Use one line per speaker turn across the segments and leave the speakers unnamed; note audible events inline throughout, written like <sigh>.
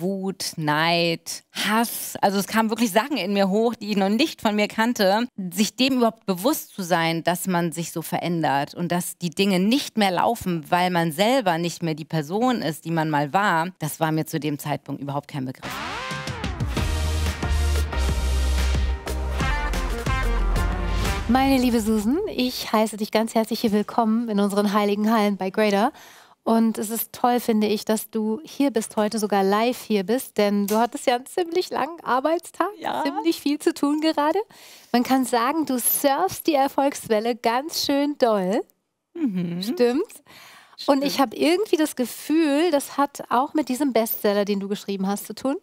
Wut, Neid, Hass. Also es kamen wirklich Sachen in mir hoch, die ich noch nicht von mir kannte. Sich dem überhaupt bewusst zu sein, dass man sich so verändert und dass die Dinge nicht mehr laufen, weil man selber nicht mehr die Person ist, die man mal war, das war mir zu dem Zeitpunkt überhaupt kein Begriff.
Meine liebe Susan, ich heiße dich ganz herzlich hier willkommen in unseren heiligen Hallen bei Grader und es ist toll, finde ich, dass du hier bist, heute sogar live hier bist, denn du hattest ja einen ziemlich langen Arbeitstag, ja. ziemlich viel zu tun gerade. Man kann sagen, du surfst die Erfolgswelle ganz schön doll. Mhm. Stimmt's? Stimmt. Und ich habe irgendwie das Gefühl, das hat auch mit diesem Bestseller, den du geschrieben hast, zu tun.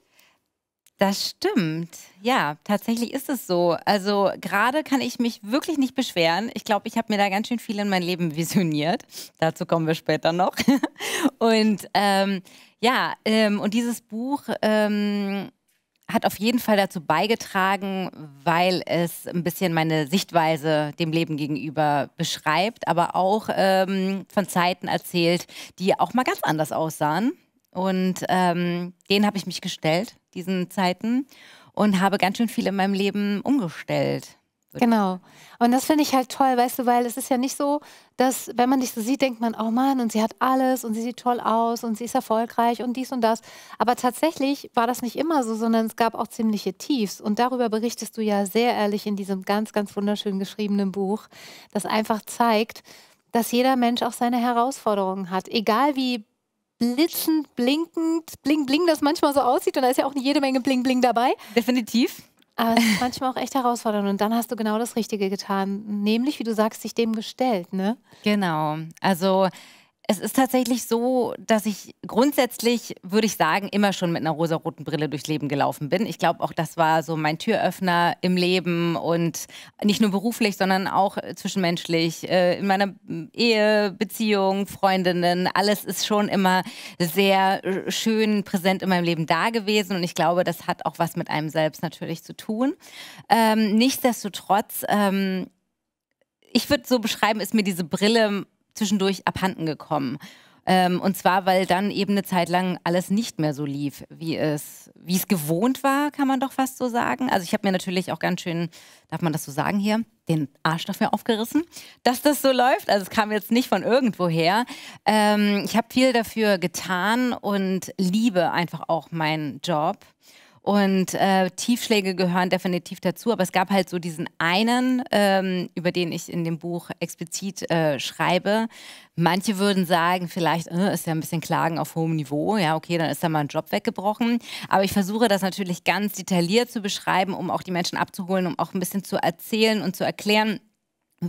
Das stimmt.
Ja, tatsächlich ist es so. Also gerade kann ich mich wirklich nicht beschweren. Ich glaube, ich habe mir da ganz schön viel in mein Leben visioniert. Dazu kommen wir später noch. <laughs> und ähm, ja, ähm, und dieses Buch ähm, hat auf jeden Fall dazu beigetragen, weil es ein bisschen meine Sichtweise dem Leben gegenüber beschreibt, aber auch ähm, von Zeiten erzählt, die auch mal ganz anders aussahen und ähm, denen habe ich mich gestellt, diesen Zeiten, und habe ganz schön viel in meinem Leben umgestellt.
Genau. Und das finde ich halt toll, weißt du, weil es ist ja nicht so, dass wenn man dich so sieht, denkt man, oh Mann, und sie hat alles und sie sieht toll aus und sie ist erfolgreich und dies und das. Aber tatsächlich war das nicht immer so, sondern es gab auch ziemliche Tiefs. Und darüber berichtest du ja sehr ehrlich in diesem ganz, ganz wunderschön geschriebenen Buch, das einfach zeigt, dass jeder Mensch auch seine Herausforderungen hat, egal wie blitzend, blinkend, bling, bling, das manchmal so aussieht. Und da ist ja auch jede Menge bling, bling dabei. Definitiv. Aber es ist manchmal auch echt herausfordernd. Und dann hast du genau das Richtige getan. Nämlich, wie du sagst, sich dem gestellt, ne?
Genau. Also es ist tatsächlich so, dass ich grundsätzlich, würde ich sagen, immer schon mit einer rosaroten Brille durchs Leben gelaufen bin. Ich glaube, auch das war so mein Türöffner im Leben und nicht nur beruflich, sondern auch äh, zwischenmenschlich. Äh, in meiner hm, Ehe, Beziehung, Freundinnen, alles ist schon immer sehr äh, schön präsent in meinem Leben da gewesen und ich glaube, das hat auch was mit einem selbst natürlich zu tun. Ähm, nichtsdestotrotz, ähm, ich würde so beschreiben, ist mir diese Brille zwischendurch abhanden gekommen. Ähm, und zwar, weil dann eben eine Zeit lang alles nicht mehr so lief, wie es, wie es gewohnt war, kann man doch fast so sagen. Also ich habe mir natürlich auch ganz schön, darf man das so sagen hier, den Arsch dafür aufgerissen, dass das so läuft. Also es kam jetzt nicht von irgendwoher. Ähm, ich habe viel dafür getan und liebe einfach auch meinen Job. Und äh, Tiefschläge gehören definitiv dazu, aber es gab halt so diesen einen, ähm, über den ich in dem Buch explizit äh, schreibe. Manche würden sagen, vielleicht äh, ist ja ein bisschen Klagen auf hohem Niveau, ja, okay, dann ist da mal ein Job weggebrochen. Aber ich versuche das natürlich ganz detailliert zu beschreiben, um auch die Menschen abzuholen, um auch ein bisschen zu erzählen und zu erklären,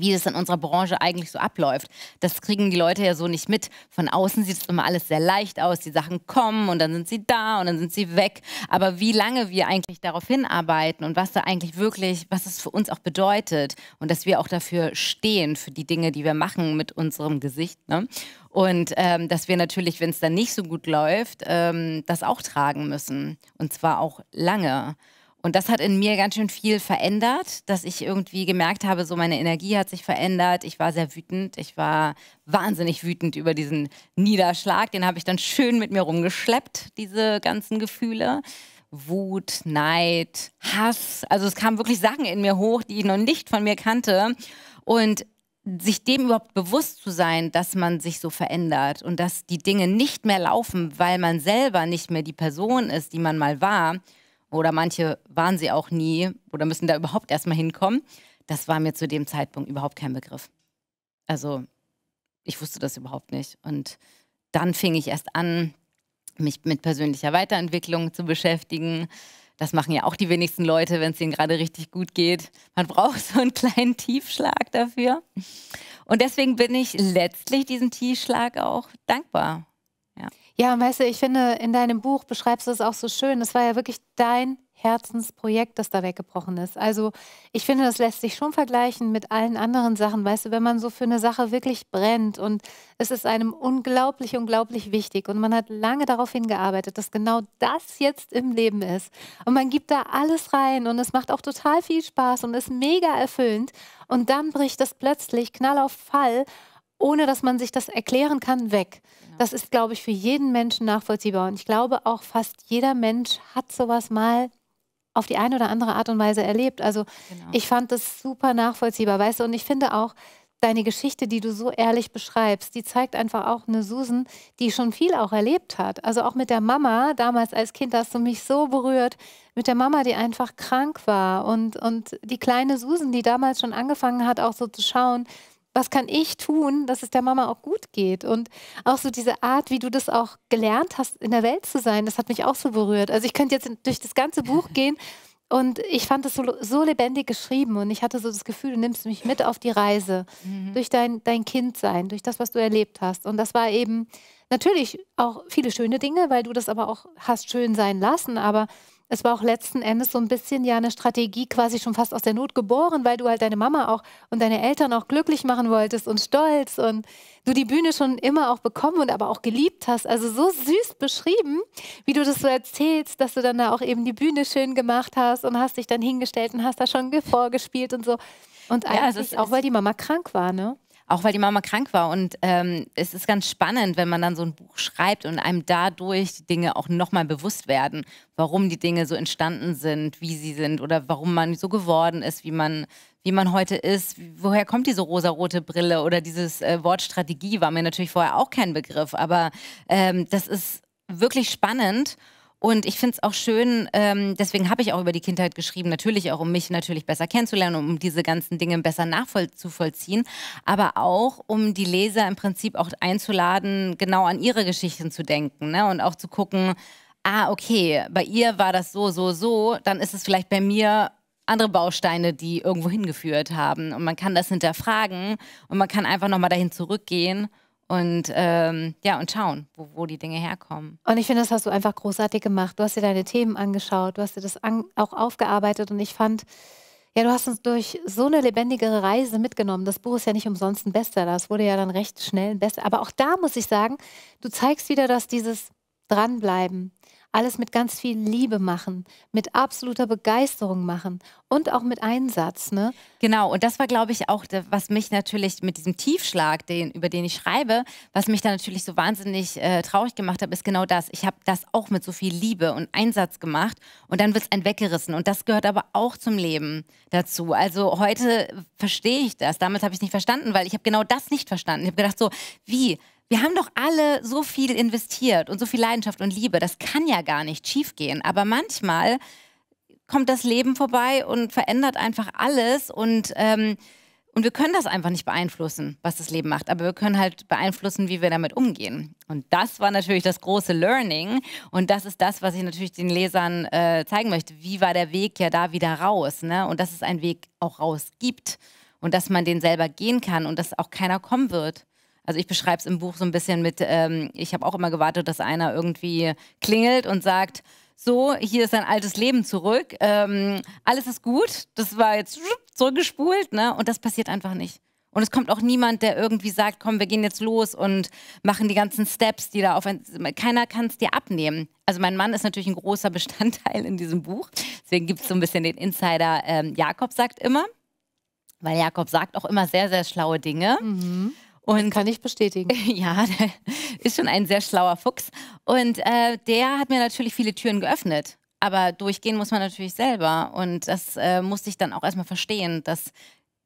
wie das in unserer Branche eigentlich so abläuft. Das kriegen die Leute ja so nicht mit. Von außen sieht es immer alles sehr leicht aus. Die Sachen kommen und dann sind sie da und dann sind sie weg. Aber wie lange wir eigentlich darauf hinarbeiten und was da eigentlich wirklich, was es für uns auch bedeutet und dass wir auch dafür stehen, für die Dinge, die wir machen mit unserem Gesicht. Ne? Und ähm, dass wir natürlich, wenn es dann nicht so gut läuft, ähm, das auch tragen müssen. Und zwar auch lange. Und das hat in mir ganz schön viel verändert, dass ich irgendwie gemerkt habe, so meine Energie hat sich verändert. Ich war sehr wütend. Ich war wahnsinnig wütend über diesen Niederschlag. Den habe ich dann schön mit mir rumgeschleppt, diese ganzen Gefühle. Wut, Neid, Hass. Also es kamen wirklich Sachen in mir hoch, die ich noch nicht von mir kannte. Und sich dem überhaupt bewusst zu sein, dass man sich so verändert und dass die Dinge nicht mehr laufen, weil man selber nicht mehr die Person ist, die man mal war oder manche waren sie auch nie oder müssen da überhaupt erstmal hinkommen. Das war mir zu dem Zeitpunkt überhaupt kein Begriff. Also ich wusste das überhaupt nicht. Und dann fing ich erst an, mich mit persönlicher Weiterentwicklung zu beschäftigen. Das machen ja auch die wenigsten Leute, wenn es ihnen gerade richtig gut geht. Man braucht so einen kleinen Tiefschlag dafür. Und deswegen bin ich letztlich diesem
Tiefschlag auch dankbar ja, weißt du, ich finde, in deinem Buch beschreibst du es auch so schön. Es war ja wirklich dein Herzensprojekt, das da weggebrochen ist. Also ich finde, das lässt sich schon vergleichen mit allen anderen Sachen. Weißt du, wenn man so für eine Sache wirklich brennt und es ist einem unglaublich, unglaublich wichtig und man hat lange darauf hingearbeitet, dass genau das jetzt im Leben ist. Und man gibt da alles rein und es macht auch total viel Spaß und ist mega erfüllend. Und dann bricht das plötzlich knall auf Fall ohne dass man sich das erklären kann, weg. Genau. Das ist, glaube ich, für jeden Menschen nachvollziehbar. Und ich glaube auch fast jeder Mensch hat sowas mal auf die eine oder andere Art und Weise erlebt. Also genau. ich fand das super nachvollziehbar, weißt du, und ich finde auch, deine Geschichte, die du so ehrlich beschreibst, die zeigt einfach auch eine Susan, die schon viel auch erlebt hat. Also auch mit der Mama, damals als Kind hast du mich so berührt, mit der Mama, die einfach krank war und, und die kleine Susan, die damals schon angefangen hat, auch so zu schauen, was kann ich tun, dass es der Mama auch gut geht? Und auch so diese Art, wie du das auch gelernt hast, in der Welt zu sein, das hat mich auch so berührt. Also ich könnte jetzt durch das ganze Buch <laughs> gehen und ich fand es so, so lebendig geschrieben und ich hatte so das Gefühl, du nimmst mich mit auf die Reise mhm. durch dein, dein Kindsein, durch das, was du erlebt hast. Und das war eben natürlich auch viele schöne Dinge, weil du das aber auch hast schön sein lassen, aber es war auch letzten Endes so ein bisschen ja eine Strategie quasi schon fast aus der Not geboren, weil du halt deine Mama auch und deine Eltern auch glücklich machen wolltest und stolz und du die Bühne schon immer auch bekommen und aber auch geliebt hast. Also so süß beschrieben, wie du das so erzählst, dass du dann da auch eben die Bühne schön gemacht hast und hast dich dann hingestellt und hast da schon vorgespielt und so. Und eigentlich ja, also auch, weil die Mama krank war, ne?
auch weil die Mama krank war. Und ähm, es ist ganz spannend, wenn man dann so ein Buch schreibt und einem dadurch die Dinge auch nochmal bewusst werden, warum die Dinge so entstanden sind, wie sie sind oder warum man so geworden ist, wie man wie man heute ist. Woher kommt diese rosarote Brille oder dieses äh, Wort Strategie war mir natürlich vorher auch kein Begriff, aber ähm, das ist wirklich spannend und ich finde es auch schön, ähm, deswegen habe ich auch über die Kindheit geschrieben, natürlich auch, um mich natürlich besser kennenzulernen, um diese ganzen Dinge besser nachzuvollziehen, aber auch, um die Leser im Prinzip auch einzuladen, genau an ihre Geschichten zu denken ne? und auch zu gucken, ah, okay, bei ihr war das so, so, so, dann ist es vielleicht bei mir andere Bausteine, die irgendwo hingeführt haben. Und man kann das hinterfragen und man kann einfach nochmal dahin zurückgehen und ähm, ja, und schauen, wo, wo die Dinge herkommen.
Und ich finde, das hast du einfach großartig gemacht. Du hast dir deine Themen angeschaut, du hast dir das an, auch aufgearbeitet und ich fand, ja, du hast uns durch so eine lebendigere Reise mitgenommen. Das Buch ist ja nicht umsonst ein Bestseller. Es wurde ja dann recht schnell ein Bestseller. Aber auch da muss ich sagen, du zeigst wieder, dass dieses Dranbleiben, alles mit ganz viel Liebe machen, mit absoluter Begeisterung machen und auch mit Einsatz. Ne? Genau, und das war, glaube ich, auch, was mich natürlich mit diesem Tiefschlag, den, über den ich schreibe,
was mich da natürlich so wahnsinnig äh, traurig gemacht hat, ist genau das. Ich habe das auch mit so viel Liebe und Einsatz gemacht und dann wird es ein weggerissen. Und das gehört aber auch zum Leben dazu. Also heute verstehe ich das. Damals habe ich es nicht verstanden, weil ich habe genau das nicht verstanden. Ich habe gedacht, so, wie? wir haben doch alle so viel investiert und so viel Leidenschaft und Liebe. Das kann ja gar nicht schiefgehen. Aber manchmal kommt das Leben vorbei und verändert einfach alles und ähm, und wir können das einfach nicht beeinflussen, was das Leben macht, aber wir können halt beeinflussen, wie wir damit umgehen. Und das war natürlich das große Learning. Und das ist das, was ich natürlich den Lesern äh, zeigen möchte. Wie war der Weg ja da wieder raus? Ne? Und dass es einen Weg auch raus gibt und dass man den selber gehen kann und dass auch keiner kommen wird also ich beschreibe es im Buch so ein bisschen mit, ähm, ich habe auch immer gewartet, dass einer irgendwie klingelt und sagt, so, hier ist dein altes Leben zurück, ähm, alles ist gut, das war jetzt zurückgespult, ne? Und das passiert einfach nicht. Und es kommt auch niemand, der irgendwie sagt, komm, wir gehen jetzt los und machen die ganzen Steps, die da auf ein. Keiner kann es dir abnehmen. Also mein Mann ist natürlich ein großer Bestandteil in diesem Buch. Deswegen gibt es so ein bisschen den Insider, ähm, Jakob sagt immer. Weil Jakob sagt auch immer sehr, sehr schlaue Dinge. Mhm. Und das kann ich bestätigen. <laughs> Ja, der ist schon ein sehr schlauer Fuchs. Und äh, der hat mir natürlich viele Türen geöffnet. Aber durchgehen muss man natürlich selber. Und das äh, musste ich dann auch erstmal verstehen, dass,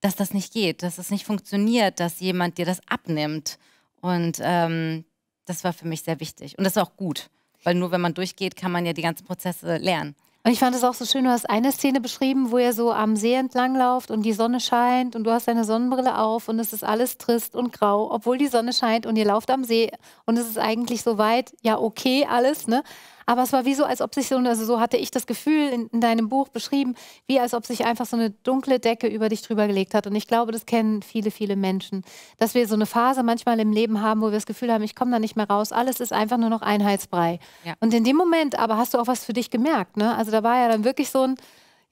dass das nicht geht, dass es das nicht funktioniert, dass jemand dir das abnimmt. Und ähm, das war für mich sehr wichtig. Und das ist auch gut, weil nur wenn man durchgeht, kann man ja die ganzen Prozesse lernen.
Und ich fand es auch so schön, du hast eine Szene beschrieben, wo ihr so am See entlang lauft und die Sonne scheint und du hast deine Sonnenbrille auf und es ist alles trist und grau, obwohl die Sonne scheint und ihr lauft am See und es ist eigentlich so weit, ja okay alles, ne? Aber es war wie so, als ob sich so, also so hatte ich das Gefühl in, in deinem Buch beschrieben, wie als ob sich einfach so eine dunkle Decke über dich drüber gelegt hat. Und ich glaube, das kennen viele, viele Menschen, dass wir so eine Phase manchmal im Leben haben, wo wir das Gefühl haben, ich komme da nicht mehr raus. Alles ist einfach nur noch Einheitsbrei. Ja. Und in dem Moment aber hast du auch was für dich gemerkt. Ne? Also da war ja dann wirklich so ein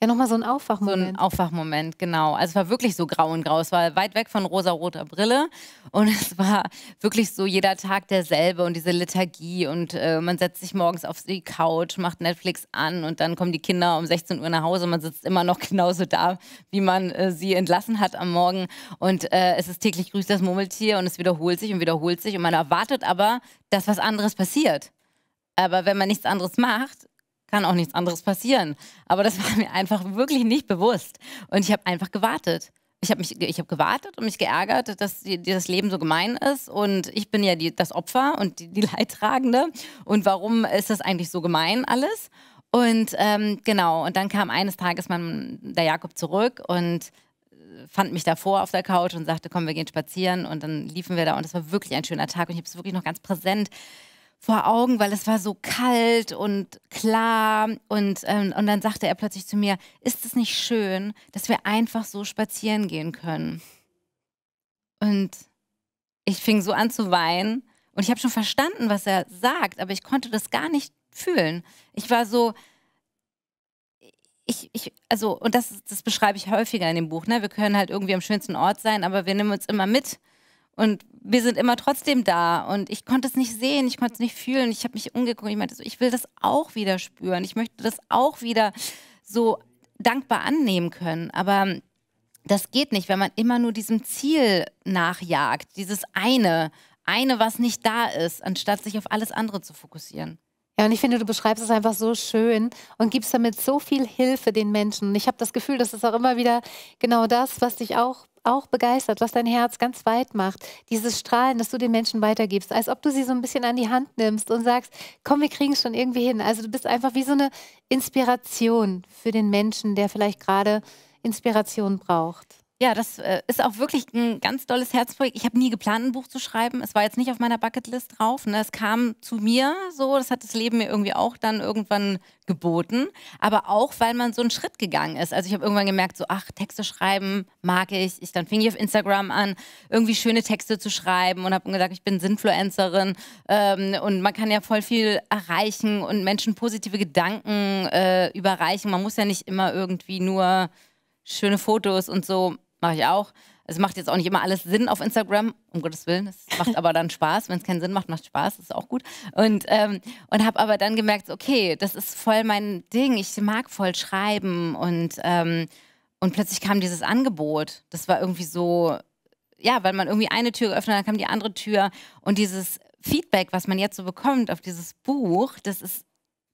ja, nochmal so ein Aufwachmoment. So ein Aufwachmoment, genau.
Also es war wirklich so grau und grau. Es war weit weg von rosa-roter Brille. Und es war wirklich so jeder Tag derselbe und diese Lethargie. Und äh, man setzt sich morgens auf die Couch, macht Netflix an und dann kommen die Kinder um 16 Uhr nach Hause. Und man sitzt immer noch <laughs> genauso da, wie man äh, sie entlassen hat am Morgen. Und äh, es ist täglich grüßt das Murmeltier und es wiederholt sich und wiederholt sich. Und man erwartet aber, dass was anderes passiert. Aber wenn man nichts anderes macht, kann auch nichts anderes passieren. Aber das <laughs> war mir einfach wirklich nicht bewusst. Und ich habe einfach gewartet. Ich habe hab gewartet und mich geärgert, dass das Leben so gemein ist. Und ich bin ja die, das Opfer und die, die <laughs> Leidtragende. Und warum ist das eigentlich so gemein alles? Und ähm, genau, und dann kam eines Tages mein, der Jakob zurück und äh, fand mich davor auf der Couch und sagte, komm, wir gehen spazieren. Und dann liefen wir da und es war wirklich ein schöner Tag und ich habe es wirklich noch ganz präsent vor Augen, weil es war so kalt und klar. Und, ähm, und dann sagte er plötzlich zu mir, ist es nicht schön, dass wir einfach so spazieren gehen können? Und ich fing so an zu weinen und ich habe schon verstanden, was er sagt, aber ich konnte das gar nicht fühlen. Ich war so, ich, ich, also, und das, das beschreibe ich häufiger in dem Buch, ne? Wir können halt irgendwie am schönsten Ort sein, aber wir nehmen uns immer mit. Und wir sind immer trotzdem da und ich konnte es nicht sehen, ich konnte es nicht fühlen. Ich habe mich umgeguckt, ich meinte so, ich will das auch wieder spüren, ich möchte das auch wieder so dankbar annehmen können. Aber das geht nicht, wenn man immer nur diesem Ziel nachjagt, dieses eine, eine, was nicht da ist, anstatt sich auf alles andere zu fokussieren.
Ja, und ich finde, du beschreibst es einfach so schön und gibst damit so viel Hilfe den Menschen. Und ich habe das Gefühl, das ist auch immer wieder genau das, was dich auch auch begeistert, was dein Herz ganz weit macht. Dieses Strahlen, das du den Menschen weitergibst, als ob du sie so ein bisschen an die Hand nimmst und sagst, komm, wir kriegen es schon irgendwie hin. Also du bist einfach wie so eine Inspiration für den Menschen, der vielleicht gerade Inspiration braucht.
Ja, das äh, ist auch wirklich ein ganz tolles Herzprojekt. Ich habe nie geplant, ein Buch zu schreiben. Es war jetzt nicht auf meiner Bucketlist drauf. Ne? Es kam zu mir so, das hat das Leben mir irgendwie auch dann irgendwann geboten. Aber auch, weil man so einen Schritt gegangen ist. Also ich habe irgendwann gemerkt, so, ach, Texte schreiben mag ich. ich. Dann fing ich auf Instagram an, irgendwie schöne Texte zu schreiben und habe gesagt, ich bin Sinfluencerin ähm, und man kann ja voll viel erreichen und Menschen positive Gedanken äh, überreichen. Man muss ja nicht immer irgendwie nur schöne Fotos und so mache ich auch. Es macht jetzt auch nicht immer alles Sinn auf Instagram, um Gottes Willen. Es macht aber dann Spaß. Wenn es keinen Sinn macht, macht Spaß, Das ist auch gut. Und, ähm, und habe aber dann gemerkt, okay, das ist voll mein Ding. Ich mag voll schreiben. Und, ähm, und plötzlich kam dieses Angebot. Das war irgendwie so, ja, weil man irgendwie eine Tür geöffnet hat, dann kam die andere Tür. Und dieses Feedback, was man jetzt so bekommt auf dieses Buch, das ist,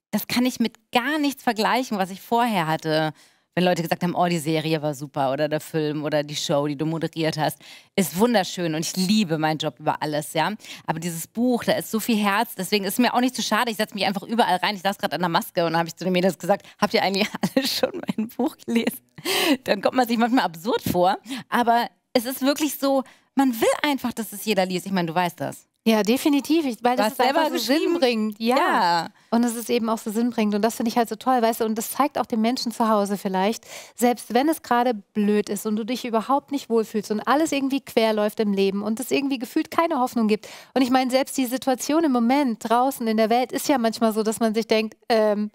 das kann ich mit gar nichts vergleichen, was ich vorher hatte wenn Leute gesagt haben, oh, die Serie war super oder der Film oder die Show, die du moderiert hast, ist wunderschön und ich liebe meinen Job über alles, ja. Aber dieses Buch, da ist so viel Herz, deswegen ist es mir auch nicht zu so schade. Ich setze mich einfach überall rein. Ich saß gerade an der Maske und habe ich zu den Mädels gesagt, habt ihr eigentlich <laughs> alle schon mein Buch gelesen? Dann kommt man sich manchmal absurd vor, aber es ist wirklich so, man will einfach, dass es jeder liest. Ich meine, du weißt das.
Ja, definitiv, ich, weil das selber so Sinn bringt. Ja. ja. Und es ist eben auch so Sinn bringt. Und das finde ich halt so toll, weißt du. Und das zeigt auch den Menschen zu Hause vielleicht, selbst wenn es gerade blöd ist und du dich überhaupt nicht wohlfühlst und alles irgendwie quer läuft im Leben und es irgendwie gefühlt keine Hoffnung gibt. Und ich meine, selbst die Situation im Moment draußen in der Welt ist ja manchmal so, dass man sich denkt, ähm,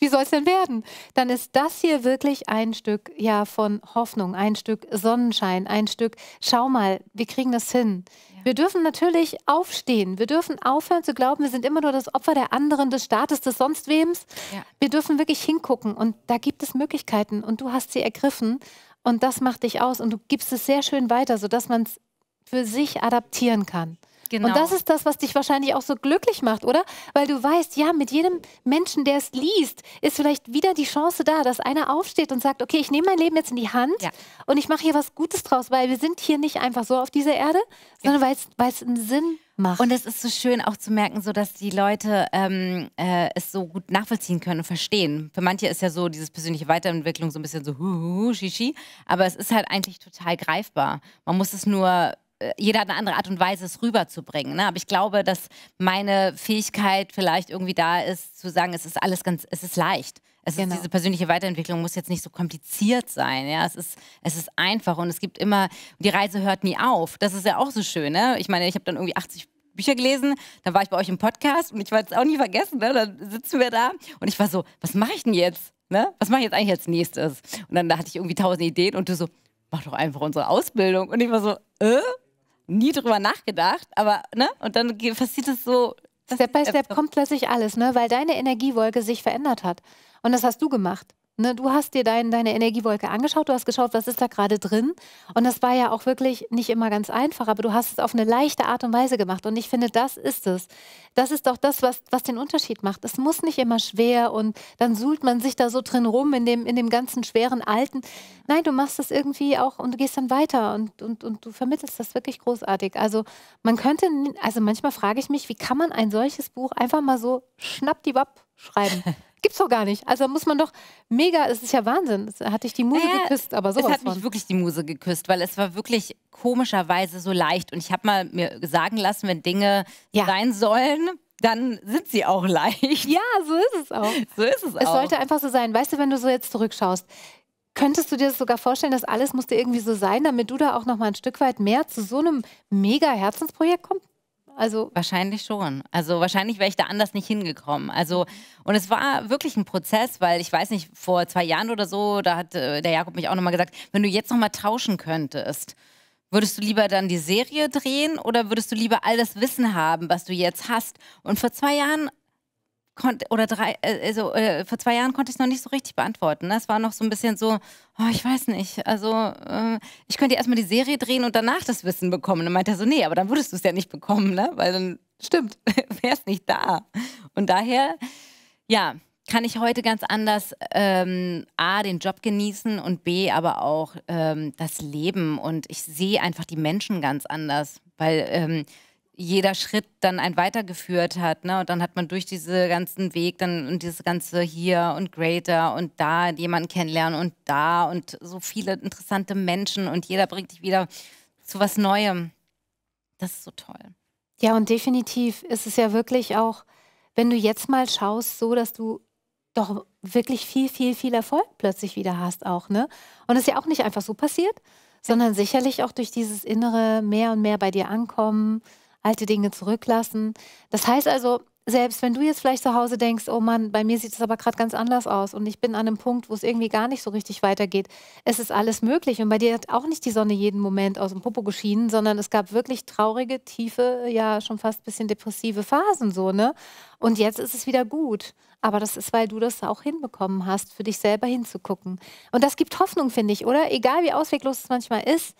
wie soll es denn werden? Dann ist das hier wirklich ein Stück ja von Hoffnung, ein Stück Sonnenschein, ein Stück, schau mal, wir kriegen das hin. Wir dürfen natürlich aufstehen. Wir dürfen aufhören zu glauben, wir sind immer nur das Opfer der anderen, des Staates, des sonst wems. Ja. Wir dürfen wirklich hingucken und da gibt es Möglichkeiten und du hast sie ergriffen und das macht dich aus und du gibst es sehr schön weiter, sodass man es für sich adaptieren kann. Genau. Und das ist das, was dich wahrscheinlich auch so glücklich macht, oder? Weil du weißt, ja, mit jedem Menschen, der es liest, ist vielleicht wieder die Chance da, dass einer aufsteht und sagt, okay, ich nehme mein Leben jetzt in die Hand ja. und ich mache hier was Gutes draus, weil wir sind hier nicht einfach so auf dieser Erde, sondern ja. weil es einen Sinn
macht. Und es ist so schön auch zu merken, so dass die Leute ähm, äh, es so gut nachvollziehen können und verstehen. Für manche ist ja so dieses persönliche Weiterentwicklung so ein bisschen so hu, hu, shishi, aber es ist halt eigentlich total greifbar. Man muss es nur jeder hat eine andere Art und Weise, es rüberzubringen. Ne? Aber ich glaube, dass meine Fähigkeit vielleicht irgendwie da ist, zu sagen, es ist alles ganz, es ist leicht. Es genau. ist, diese persönliche Weiterentwicklung muss jetzt nicht so kompliziert sein. Ja? Es, ist, es ist einfach und es gibt immer, die Reise hört nie auf. Das ist ja auch so schön. Ne? Ich meine, ich habe dann irgendwie 80 Bücher gelesen, dann war ich bei euch im Podcast und ich werde es auch nie vergessen. Ne? Dann sitzen wir da und ich war so, was mache ich denn jetzt? Ne? Was mache ich jetzt eigentlich als nächstes? Und dann da hatte ich irgendwie tausend Ideen und du so, mach doch einfach unsere Ausbildung. Und ich war so, äh? nie drüber nachgedacht, aber ne? Und dann passiert es so.
Step by Step kommt plötzlich alles, ne? Weil deine Energiewolke sich verändert hat. Und das hast du gemacht. Ne, du hast dir dein, deine Energiewolke angeschaut, du hast geschaut, was ist da gerade drin. Und das war ja auch wirklich nicht immer ganz einfach, aber du hast es auf eine leichte Art und Weise gemacht. Und ich finde, das ist es. Das ist doch das, was, was den Unterschied macht. Es muss nicht immer schwer und dann suhlt man sich da so drin rum in dem, in dem ganzen schweren Alten. Nein, du machst das irgendwie auch und du gehst dann weiter und, und, und du vermittelst das wirklich großartig. Also man könnte, also manchmal frage ich mich, wie kann man ein solches Buch einfach mal so schnappdiwapp schreiben? <laughs> Gibt's doch gar nicht. Also muss man doch mega, es ist ja Wahnsinn. Es hat dich die Muse naja, geküsst, aber sowas. Es hat mich
wirklich die Muse geküsst, weil es war wirklich komischerweise so leicht. Und ich habe mal mir sagen lassen, wenn Dinge ja. sein sollen, dann sind sie auch leicht. Ja, so ist es auch. So ist es
auch. Es sollte einfach so sein. Weißt du, wenn du so jetzt zurückschaust, Könntest du dir das sogar vorstellen, dass alles musste irgendwie so sein, damit du da auch noch mal ein Stück weit mehr zu so einem mega Herzensprojekt kommst?
Also wahrscheinlich schon. Also wahrscheinlich wäre ich da anders nicht hingekommen. Also und es war wirklich ein Prozess, weil ich weiß nicht, vor zwei Jahren oder so, da hat äh, der Jakob mich auch nochmal gesagt, wenn du jetzt nochmal tauschen könntest, Würdest du lieber dann die Serie drehen oder würdest du lieber all das Wissen haben, was du jetzt hast? Und vor zwei Jahren konnte, oder drei, äh, also äh, vor zwei Jahren konnte ich es noch nicht so richtig beantworten. Das ne? war noch so ein bisschen so, oh, ich weiß nicht. Also äh, ich könnte erstmal die Serie drehen und danach das Wissen bekommen. Und dann meinte er so, nee, aber dann würdest du es ja nicht bekommen, ne? Weil dann stimmt, <laughs> wär's nicht da. Und daher, ja, kann ich heute ganz anders ähm, A, den Job genießen und B, aber auch ähm, das Leben. Und ich sehe einfach die Menschen ganz anders, weil ähm, jeder Schritt dann einen weitergeführt hat. Ne? Und dann hat man durch diesen ganzen Weg dann und dieses ganze hier und greater und da jemanden kennenlernen und da und so viele interessante Menschen und jeder bringt dich wieder zu was Neuem. Das ist so toll.
Ja, und definitiv ist es ja wirklich auch, wenn du jetzt mal schaust, so, dass du doch wirklich viel, viel, viel Erfolg plötzlich wieder hast auch, ne? Und es ist ja auch nicht einfach so passiert, sondern sicherlich auch durch dieses innere mehr und mehr bei dir ankommen, alte Dinge zurücklassen. Das heißt also, selbst wenn du jetzt vielleicht zu Hause denkst, oh Mann, bei mir sieht es aber gerade ganz anders aus und ich bin an einem Punkt, wo es irgendwie gar nicht so richtig weitergeht, es ist alles möglich und bei dir hat auch nicht die Sonne jeden Moment aus dem Popo geschienen, sondern es gab wirklich traurige, tiefe, ja schon fast ein bisschen depressive Phasen so, ne? Und jetzt ist es wieder gut. Aber das ist, weil du das auch hinbekommen hast, für dich selber hinzugucken. Und das gibt Hoffnung, finde ich, oder? Egal wie ausweglos es manchmal ist,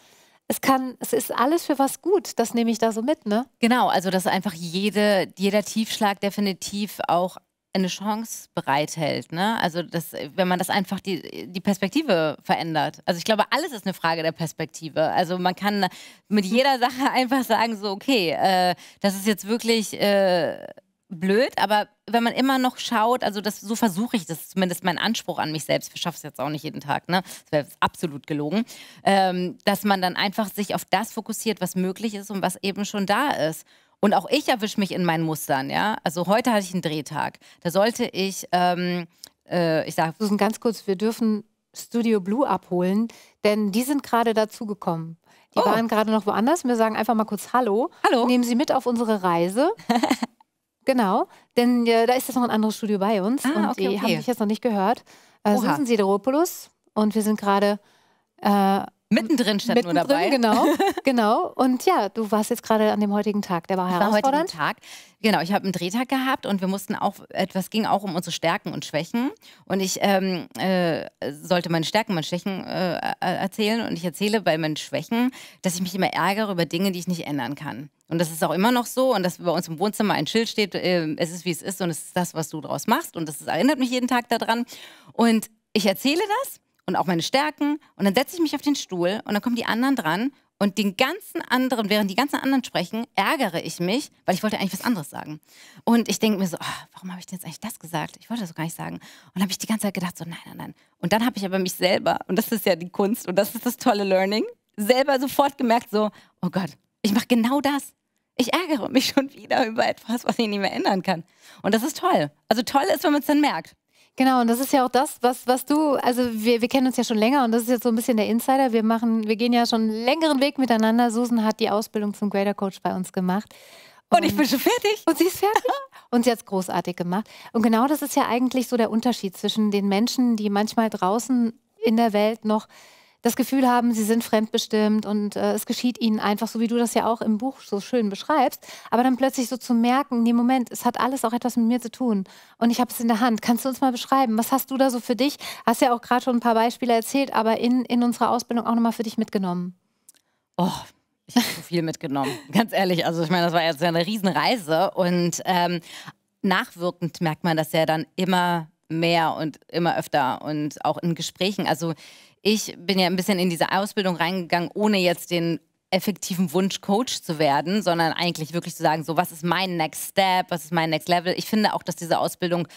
es kann, es ist alles für was gut. Das nehme ich da so mit, ne? Genau, also dass
einfach jede, jeder Tiefschlag definitiv auch eine Chance bereithält. Ne? Also das, wenn man das einfach die, die Perspektive verändert. Also ich glaube, alles ist eine Frage der Perspektive. Also man kann mit jeder Sache <laughs> einfach sagen, so, okay, äh, das ist jetzt wirklich. Äh, blöd, aber wenn man immer noch schaut, also das, so versuche ich das, zumindest mein Anspruch an mich selbst, ich schaffe es jetzt auch nicht jeden Tag, ne? das wäre absolut gelogen, ähm, dass man dann einfach sich auf das fokussiert, was möglich ist und was eben schon da ist. Und auch ich erwische mich in meinen Mustern, ja. Also heute hatte ich einen Drehtag. Da sollte ich, ähm,
äh, ich sage... Susan, ganz kurz, wir dürfen Studio Blue abholen, denn die sind gerade dazugekommen. Die oh. waren gerade noch woanders. Wir sagen einfach mal kurz Hallo. Hallo. Nehmen Sie mit auf unsere Reise. <laughs> Genau, denn äh, da ist jetzt noch ein anderes Studio bei uns ah, und okay, die okay. haben sich jetzt noch nicht gehört. Äh, Susan Sideropoulos und wir sind gerade äh,
Mittendrin stand Mittendrin, nur dabei. Genau, <laughs>
genau. Und ja, du warst jetzt gerade an dem heutigen Tag, der war herausfordernd. War Tag. Genau,
ich habe einen Drehtag gehabt und wir mussten auch, etwas ging auch um unsere Stärken und Schwächen. Und ich ähm, äh, sollte meine Stärken, und Schwächen äh, äh, erzählen. Und ich erzähle bei meinen Schwächen, dass ich mich immer ärgere über Dinge, die ich nicht ändern kann. Und das ist auch immer noch so. Und dass bei uns im Wohnzimmer ein Schild steht, äh, es ist wie es ist und es ist das, was du daraus machst. Und das erinnert mich jeden Tag daran. Und ich erzähle das und auch meine Stärken. Und dann setze ich mich auf den Stuhl und dann kommen die anderen dran. Und den ganzen anderen, während die ganzen anderen sprechen, ärgere ich mich, weil ich wollte eigentlich was anderes sagen. Und ich denke mir so, oh, warum habe ich denn jetzt eigentlich das gesagt? Ich wollte das gar nicht sagen. Und habe ich die ganze Zeit gedacht, so nein, nein, nein. Und dann habe ich aber mich selber, und das ist ja die Kunst und das ist das tolle Learning, selber sofort gemerkt, so, oh Gott, ich mache genau das. Ich ärgere mich schon wieder über etwas, was ich nicht mehr ändern kann. Und das ist toll. Also toll ist, wenn man es dann merkt.
Genau, und das ist ja auch das, was, was du, also wir, wir kennen uns ja schon länger und das ist jetzt so ein bisschen der Insider. Wir machen, wir gehen ja schon einen längeren Weg miteinander. Susan hat die Ausbildung zum Grader Coach bei uns gemacht. Und, und ich bin schon fertig. Und sie ist fertig. <laughs> und sie hat es großartig gemacht. Und genau das ist ja eigentlich so der Unterschied zwischen den Menschen, die manchmal draußen in der Welt noch das Gefühl haben, sie sind fremdbestimmt und äh, es geschieht ihnen einfach, so wie du das ja auch im Buch so schön beschreibst, aber dann plötzlich so zu merken, nee, Moment, es hat alles auch etwas mit mir zu tun und ich habe es in der Hand. Kannst du uns mal beschreiben, was hast du da so für dich? Hast ja auch gerade schon ein paar Beispiele erzählt, aber in, in unserer Ausbildung auch nochmal für dich mitgenommen. Oh,
ich habe so viel mitgenommen, <laughs> ganz ehrlich. Also ich meine, das war jetzt eine Riesenreise und ähm, nachwirkend merkt man das ja dann immer mehr und immer öfter und auch in Gesprächen. Also ich bin ja ein bisschen in diese Ausbildung reingegangen, ohne jetzt den effektiven Wunsch, Coach zu werden, sondern eigentlich wirklich zu sagen, so, was ist mein Next Step, was ist mein Next Level. Ich finde auch, dass diese Ausbildung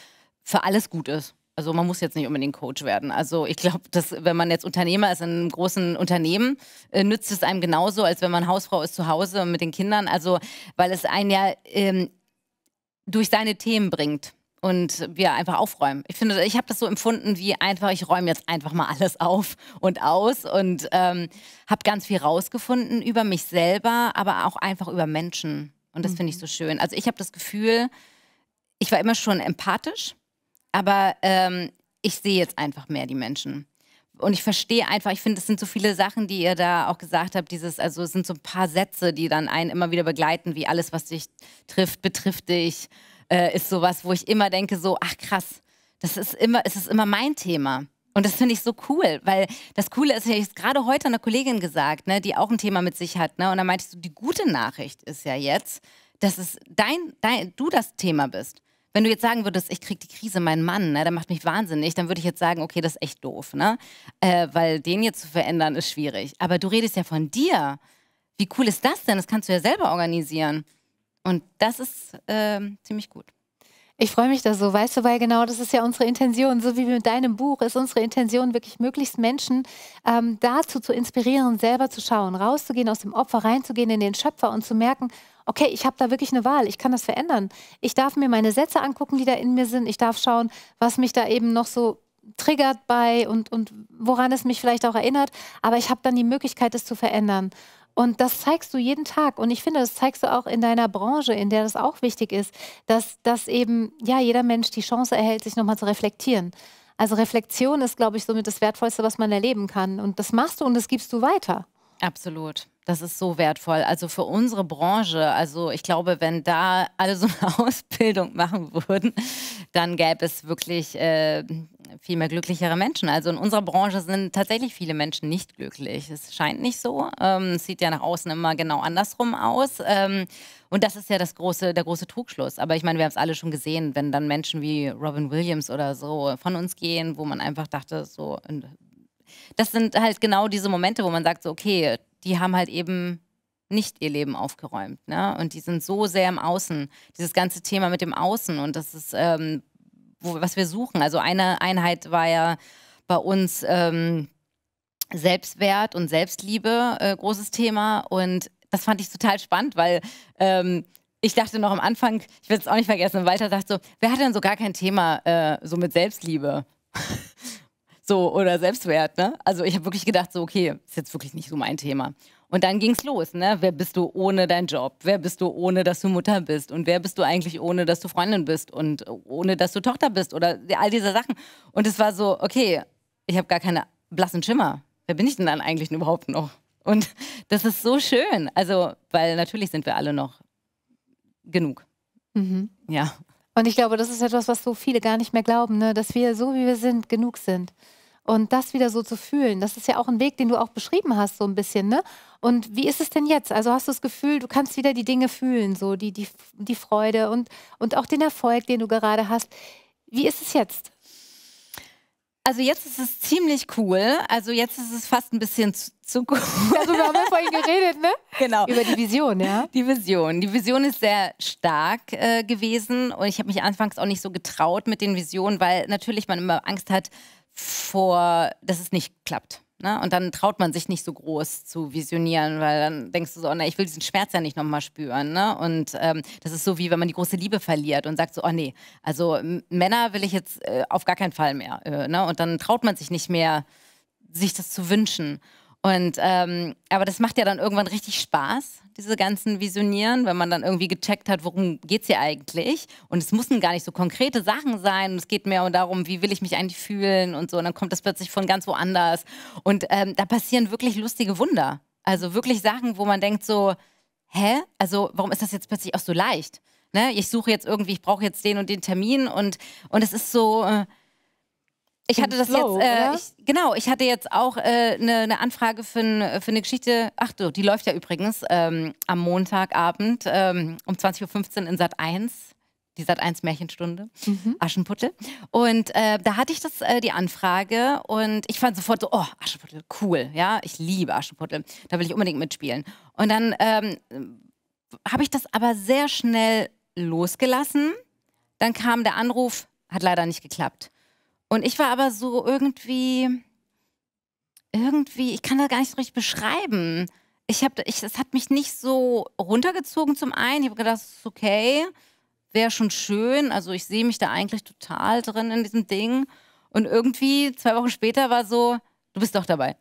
für alles gut ist. Also man muss jetzt nicht unbedingt Coach werden. Also ich glaube, dass wenn man jetzt Unternehmer ist in einem großen Unternehmen, äh, nützt es einem genauso, als wenn man Hausfrau ist zu Hause mit den Kindern. Also weil es einen ja ähm, durch seine Themen bringt und wir einfach aufräumen. Ich finde, ich habe das so empfunden, wie einfach, ich räume jetzt einfach mal alles auf und aus und ähm, habe ganz viel rausgefunden über mich selber, aber auch einfach über Menschen. Und das mhm. finde ich so mhm. schön. Also ich habe das Gefühl, ich war immer schon empathisch, aber ähm, ich sehe jetzt einfach mehr die Menschen. Und ich verstehe einfach, ich finde, es sind so viele Sachen, die ihr da auch gesagt habt, dieses, also es sind so ein paar Sätze, die dann einen immer wieder begleiten, wie alles, was dich trifft, betrifft dich äh, ist sowas, wo ich immer denke, so, ach krass, das ist immer, es ist immer mein Thema. Und das finde ich so cool, weil das Coole ist, ich habe es gerade heute einer Kollegin gesagt, ne, die auch ein Thema mit sich hat. Ne, und da meinte ich so, die gute Nachricht ist ja jetzt, dass es dein, dein, du das Thema bist. Wenn du jetzt sagen würdest, ich kriege die Krise, mein Mann, ne, der macht mich wahnsinnig, dann würde ich jetzt sagen, okay, das ist echt doof, ne? Äh, weil den jetzt zu verändern ist schwierig. Aber du redest ja von dir. Wie cool ist das denn? Das kannst du ja selber organisieren. Und das ist äh, ziemlich gut.
Ich freue mich da so, weißt du, weil genau das ist ja unsere Intention. So wie mit deinem Buch ist unsere Intention, wirklich möglichst Menschen ähm, dazu zu inspirieren, selber zu schauen, rauszugehen aus dem Opfer, reinzugehen in den Schöpfer und zu merken, okay, ich habe da wirklich eine Wahl, ich kann das verändern. Ich darf mir meine Sätze angucken, die da in mir sind. Ich darf schauen, was mich da eben noch so triggert bei und, und woran es mich vielleicht auch erinnert. Aber ich habe dann die Möglichkeit, es zu verändern. Und das zeigst du jeden Tag. Und ich finde, das zeigst du auch in deiner Branche, in der das auch wichtig ist, dass, dass eben ja, jeder Mensch die Chance erhält, sich nochmal zu reflektieren. Also Reflexion ist, glaube ich, somit das Wertvollste, was man erleben kann. Und das machst du und das gibst du weiter.
Absolut. Das ist so wertvoll. Also für unsere Branche, also ich glaube, wenn da alle so eine <laughs> Ausbildung machen würden, dann gäbe es wirklich äh, viel mehr glücklichere Menschen. Also in unserer Branche sind tatsächlich viele Menschen nicht glücklich. Es scheint nicht so. Ähm, es sieht ja nach außen immer genau andersrum aus. Ähm, und das ist ja das große, der große Trugschluss. Aber ich meine, wir haben es alle schon gesehen, wenn dann Menschen wie Robin Williams oder so von uns gehen, wo man einfach dachte, so, das sind halt genau diese Momente, wo man sagt, so, okay, die haben halt eben nicht ihr Leben aufgeräumt. Ne? Und die sind so sehr im Außen. Dieses ganze Thema mit dem Außen und das ist, ähm, wo, was wir suchen. Also eine Einheit war ja bei uns ähm, Selbstwert und Selbstliebe, äh, großes Thema. Und das fand ich total spannend, weil ähm, ich dachte noch am Anfang, ich will es auch nicht vergessen, Walter sagt so, wer hat denn so gar kein Thema äh, so mit Selbstliebe? <laughs> so oder Selbstwert. Ne? Also ich habe wirklich gedacht, so okay, ist jetzt wirklich nicht so mein Thema. Und dann ging es los, ne? Wer bist du ohne deinen Job? Wer bist du ohne, dass du Mutter bist? Und wer bist du eigentlich ohne, dass du Freundin bist und äh, ohne, dass du Tochter bist oder all diese Sachen? Und es war so, okay, ich habe gar keine blassen Schimmer. Wer bin ich denn dann eigentlich überhaupt noch? Und <laughs> das ist so schön. Also, weil natürlich sind wir alle noch genug. Mhm. Ja.
Und ich glaube, das ist etwas, was so viele gar nicht mehr glauben, ne? dass wir so, wie wir sind, genug sind. Und das wieder so zu fühlen, das ist ja auch ein Weg, den du auch beschrieben hast, so ein bisschen, ne? Und wie ist es denn jetzt? Also hast du das Gefühl, du kannst wieder die Dinge fühlen, so die, die, die Freude und, und auch den Erfolg, den du gerade hast. Wie ist es jetzt?
Also jetzt ist es ziemlich cool.
Also jetzt ist es fast ein bisschen zu, zu cool.
Darüber <laughs> also haben wir vorhin geredet, ne? Genau. Über die Vision, ja. Die Vision. Die Vision ist sehr stark äh, gewesen und ich habe mich anfangs auch nicht so getraut mit den Visionen, weil natürlich man immer Angst hat, vor, dass es nicht klappt. Ne? Und dann traut man sich nicht so groß zu visionieren, weil dann denkst du so, oh, ne, ich will diesen Schmerz ja nicht nochmal spüren. Ne? Und ähm, das ist so, wie wenn man die große Liebe verliert und sagt so, oh nee, also Männer will ich jetzt äh, auf gar keinen Fall mehr. Äh, ne? Und dann traut man sich nicht mehr, sich das zu wünschen. Und ähm, aber das macht ja dann irgendwann richtig Spaß, diese ganzen Visionieren, wenn man dann irgendwie gecheckt hat, worum geht es hier eigentlich? Und es müssen gar nicht so konkrete Sachen sein. es geht mehr darum, wie will ich mich eigentlich fühlen und so. Und dann kommt das plötzlich von ganz woanders. Und ähm, da passieren wirklich lustige Wunder. Also wirklich Sachen, wo man denkt so, hä? Also warum ist das jetzt plötzlich auch so leicht? Ne? Ich suche jetzt irgendwie, ich brauche jetzt den und den Termin und und es ist so. Äh, ich hatte das Flow, jetzt, äh, ich, genau, ich hatte jetzt auch eine äh, ne, ne Anfrage für, für eine Geschichte. Ach du, die läuft ja übrigens ähm, am Montagabend ähm, um 20.15 Uhr in Sat 1 die Sat 1 Märchenstunde, mhm. Aschenputtel. Und äh, da hatte ich das, äh, die Anfrage und ich fand sofort so, oh, Aschenputtel, cool, ja, ich liebe Aschenputtel, da will ich unbedingt mitspielen. Und dann ähm, habe ich das aber sehr schnell losgelassen. Dann kam der Anruf, hat leider nicht geklappt. Und ich war aber so irgendwie, irgendwie, ich kann das gar nicht so richtig beschreiben. Ich habe, ich, das hat mich nicht so runtergezogen zum einen. Ich habe gedacht, es ist okay, wäre schon schön. Also ich sehe mich da eigentlich total drin in diesem Ding. Und irgendwie zwei Wochen später war so, du bist doch dabei.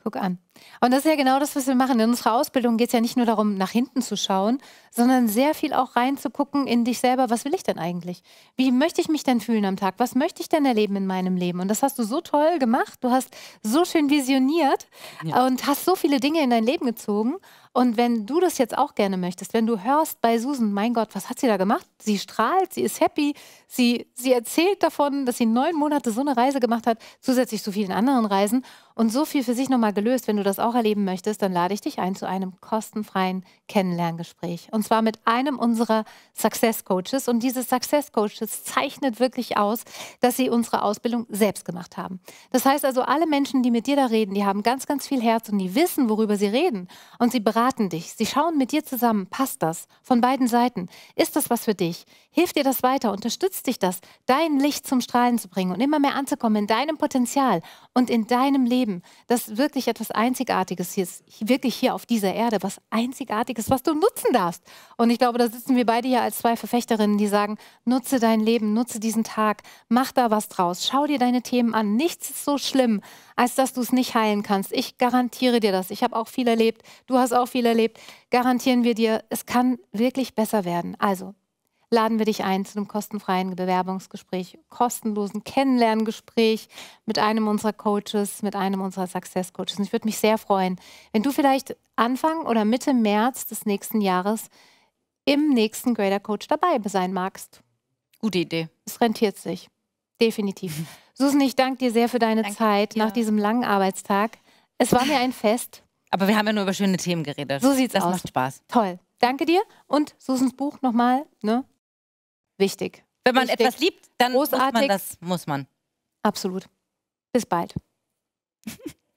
Guck an. Und das ist ja genau das, was wir machen. In unserer Ausbildung geht es ja nicht nur darum, nach hinten zu schauen, sondern sehr viel auch reinzugucken in dich selber. Was will ich denn eigentlich? Wie möchte ich mich denn fühlen am Tag? Was möchte ich denn erleben in meinem Leben? Und das hast du so toll gemacht. Du hast so schön visioniert ja. und hast so viele Dinge in dein Leben gezogen. Und wenn du das jetzt auch gerne möchtest, wenn du hörst bei Susan, mein Gott, was hat sie da gemacht? Sie strahlt, sie ist happy, sie, sie erzählt davon, dass sie neun Monate so eine Reise gemacht hat, zusätzlich zu vielen anderen Reisen und so viel für sich nochmal gelöst. Wenn du das auch erleben möchtest, dann lade ich dich ein zu einem kostenfreien Kennenlerngespräch. Und zwar mit einem unserer Success Coaches. Und diese Success Coaches zeichnet wirklich aus, dass sie unsere Ausbildung selbst gemacht haben. Das heißt also, alle Menschen, die mit dir da reden, die haben ganz, ganz viel Herz und die wissen, worüber sie reden. Und sie beraten dich. Sie schauen mit dir zusammen, passt das? Von beiden Seiten. Ist das was für dich? Hilft dir das weiter? Unterstützt dich das, dein Licht zum Strahlen zu bringen und immer mehr anzukommen in deinem Potenzial und in deinem Leben, das wirklich etwas einzubringen Einzigartiges hier, wirklich hier auf dieser Erde, was Einzigartiges, was du nutzen darfst. Und ich glaube, da sitzen wir beide hier als zwei Verfechterinnen, die sagen, nutze dein Leben, nutze diesen Tag, mach da was draus, schau dir deine Themen an. Nichts ist so schlimm, als dass du es nicht heilen kannst. Ich garantiere dir das. Ich habe auch viel erlebt, du hast auch viel erlebt. Garantieren wir dir, es kann wirklich besser werden. Also laden wir dich ein zu einem kostenfreien Bewerbungsgespräch, kostenlosen Kennenlerngespräch mit einem unserer Coaches, mit einem unserer Success Coaches. Und ich würde mich sehr freuen, wenn du vielleicht Anfang oder Mitte März des nächsten Jahres im nächsten Grader Coach dabei sein magst. Gute Idee. Es rentiert sich. Definitiv. <laughs> Susan, ich danke dir sehr für deine danke Zeit dir. nach diesem langen Arbeitstag. Es war mir ein Fest.
Aber wir haben ja nur über schöne Themen geredet. So sieht's das aus. Das macht Spaß.
Toll. Danke dir und Susans Buch nochmal. Ne? wichtig. Wenn man wichtig. etwas liebt, dann Großartig. muss man das. Muss man. Absolut. Bis bald. <laughs>